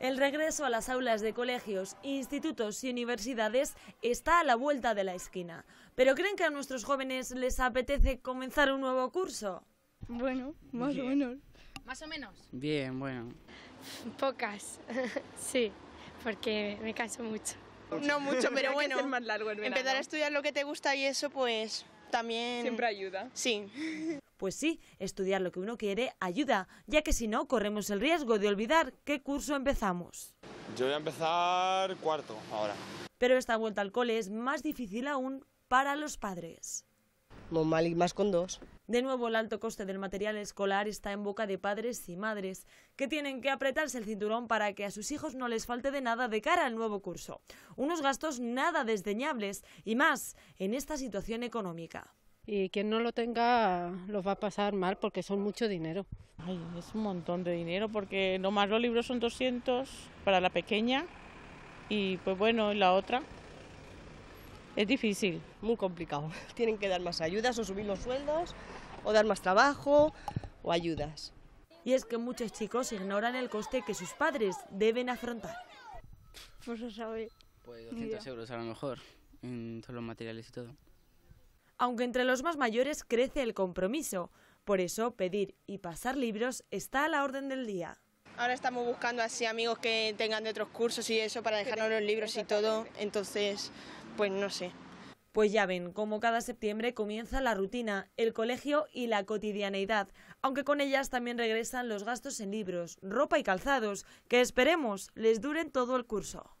El regreso a las aulas de colegios, institutos y universidades está a la vuelta de la esquina. ¿Pero creen que a nuestros jóvenes les apetece comenzar un nuevo curso? Bueno, más o menos. ¿Más o menos? Bien, bueno. Pocas, sí, porque me canso mucho. No mucho, pero bueno, empezar a estudiar lo que te gusta y eso pues también... Siempre ayuda. Sí. Pues sí, estudiar lo que uno quiere ayuda, ya que si no, corremos el riesgo de olvidar qué curso empezamos. Yo voy a empezar cuarto ahora. Pero esta vuelta al cole es más difícil aún para los padres. Mal y más con dos. De nuevo, el alto coste del material escolar está en boca de padres y madres, que tienen que apretarse el cinturón para que a sus hijos no les falte de nada de cara al nuevo curso. Unos gastos nada desdeñables, y más en esta situación económica y quien no lo tenga los va a pasar mal porque son mucho dinero. Ay, es un montón de dinero porque nomás los libros son 200 para la pequeña y pues bueno, la otra es difícil. Muy complicado. Tienen que dar más ayudas o subir los sueldos o dar más trabajo o ayudas. Y es que muchos chicos ignoran el coste que sus padres deben afrontar. Pues no sabe. Pues 200 euros a lo mejor en todos los materiales y todo aunque entre los más mayores crece el compromiso. Por eso, pedir y pasar libros está a la orden del día. Ahora estamos buscando así amigos que tengan de otros cursos y eso para dejarnos los libros y todo, entonces, pues no sé. Pues ya ven, como cada septiembre comienza la rutina, el colegio y la cotidianeidad, aunque con ellas también regresan los gastos en libros, ropa y calzados, que esperemos les duren todo el curso.